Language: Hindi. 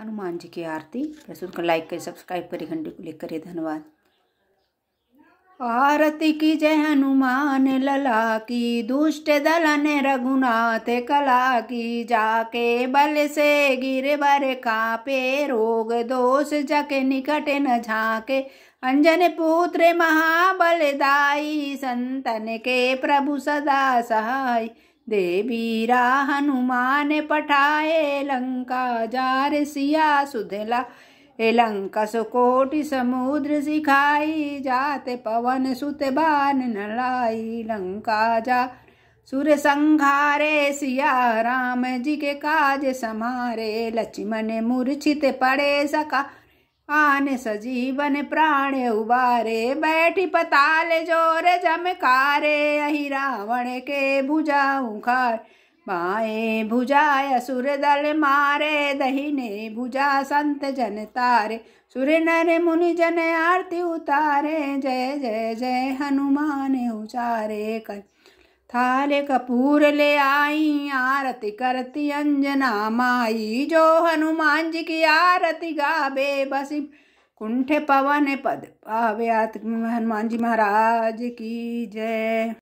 हनुमान जी की आरती प्रस्तुत कर लाइक करें सब्सक्राइब करें घंटे को क्लिक करें धन्यवाद आरती की जय हनुमान लला की दुष्ट दलन रघुनाथ कला की जाके बल से गिर बर कापे रोग दोष जके निकट न झाके अंजन पुत्र महाबलदाई संतन के प्रभु सदा सहाय देवीरा हनुमान पठाए लंका जार सिया सुधला ए लंका सुकोटि समुद्र सिखाई जाते पवन सुत बान नलाई लंका जा सुर संघारे सिया राम जी के काज समारे लक्ष्मण मूर्छित पड़े सका आन सजीवन प्राण उबारे बैठी पताल जोर जमकारे अहि रावण के भुजा उखार बाए भुजा असुर दल मारे दहीने भुजा संत जन तारे सुर नर मुनि जन आरती उतारे जय जय जय हनुमान उचारे कर थारे कपूर ले आई आरती करती अंजना माई जो हनुमान जी की आरती गावे बसी कुंठे पवन पद पावे हनुमान जी महाराज की जय